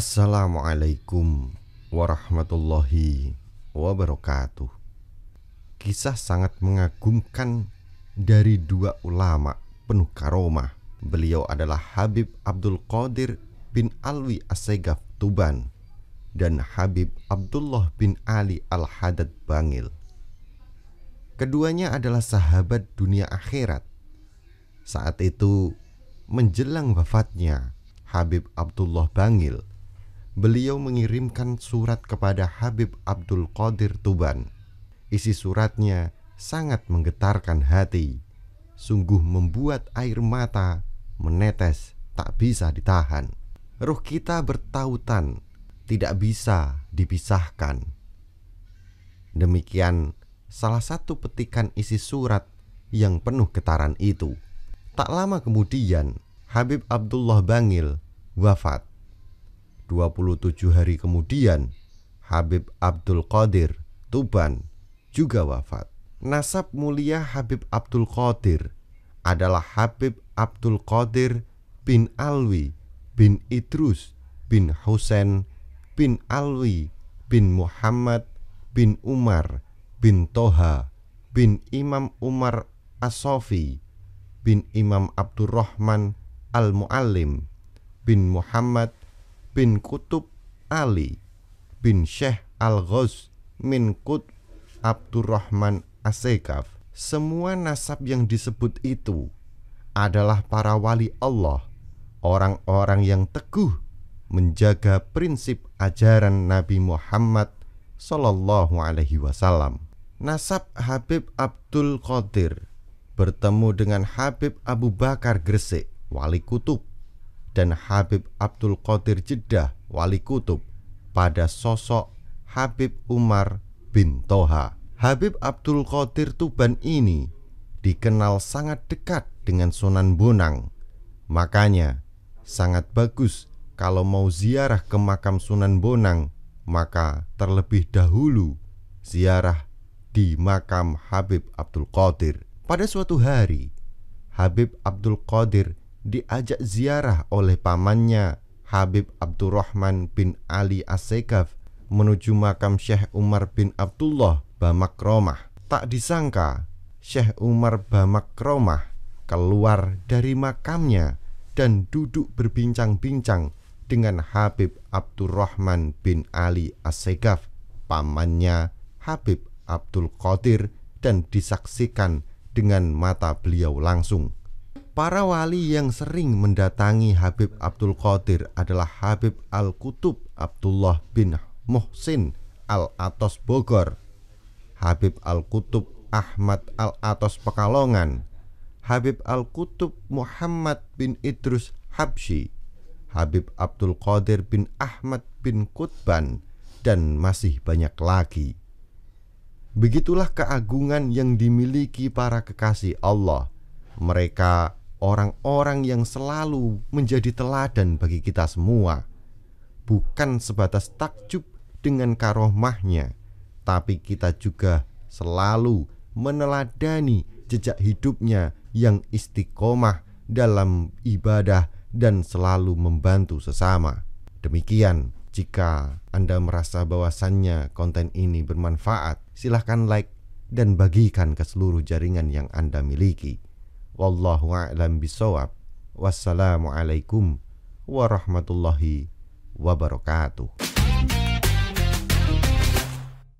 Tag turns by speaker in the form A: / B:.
A: Assalamualaikum warahmatullahi wabarakatuh. Kisah sangat mengagumkan dari dua ulama penuh karomah. Beliau adalah Habib Abdul Qadir bin Alwi Assegaf Tuban dan Habib Abdullah bin Ali Al-Hadad Bangil. Keduanya adalah sahabat dunia akhirat. Saat itu menjelang wafatnya Habib Abdullah Bangil beliau mengirimkan surat kepada Habib Abdul Qadir Tuban. Isi suratnya sangat menggetarkan hati, sungguh membuat air mata menetes tak bisa ditahan. Ruh kita bertautan, tidak bisa dipisahkan. Demikian salah satu petikan isi surat yang penuh getaran itu. Tak lama kemudian, Habib Abdullah Bangil wafat. 27 hari kemudian Habib Abdul Qadir Tuban juga wafat. Nasab mulia Habib Abdul Qadir adalah Habib Abdul Qadir bin Alwi bin Idrus bin Husain bin Alwi bin Muhammad bin Umar bin Toha bin Imam Umar Asofi bin Imam Abdurrahman Al-Muallim bin Muhammad bin Kutub Ali bin Syekh al ghaz min Kut Abdurrahman Asekaf. Semua nasab yang disebut itu adalah para wali Allah, orang-orang yang teguh menjaga prinsip ajaran Nabi Muhammad Sallallahu Alaihi Wasallam. Nasab Habib Abdul Qadir bertemu dengan Habib Abu Bakar Gresik, wali kutub dan Habib Abdul Qadir Jeddah Wali Kutub pada sosok Habib Umar bin Toha. Habib Abdul Qadir Tuban ini dikenal sangat dekat dengan Sunan Bonang. Makanya sangat bagus kalau mau ziarah ke makam Sunan Bonang, maka terlebih dahulu ziarah di makam Habib Abdul Qadir. Pada suatu hari, Habib Abdul Qadir diajak ziarah oleh pamannya Habib Abdurrahman bin Ali as menuju makam Syekh Umar bin Abdullah Bamakromah. Tak disangka, Syekh Umar Bamakromah keluar dari makamnya dan duduk berbincang-bincang dengan Habib Abdurrahman bin Ali as pamannya Habib Abdul Qadir dan disaksikan dengan mata beliau langsung. Para wali yang sering mendatangi Habib Abdul Qadir adalah Habib Al-Kutub Abdullah bin Muhsin Al-Atos Bogor, Habib Al-Kutub Ahmad Al-Atos Pekalongan, Habib Al-Kutub Muhammad bin Idrus Habsyi, Habib Abdul Qadir bin Ahmad bin Kutban, dan masih banyak lagi. Begitulah keagungan yang dimiliki para kekasih Allah. Mereka orang-orang yang selalu menjadi teladan bagi kita semua bukan sebatas takjub dengan karomahnya tapi kita juga selalu meneladani jejak hidupnya yang istiqomah dalam ibadah dan selalu membantu sesama demikian jika Anda merasa bahwasannya konten ini bermanfaat, silahkan like dan bagikan ke seluruh jaringan yang Anda miliki. Wallahu a'lam bisawab. Wassalamualaikum warahmatullahi wabarakatuh.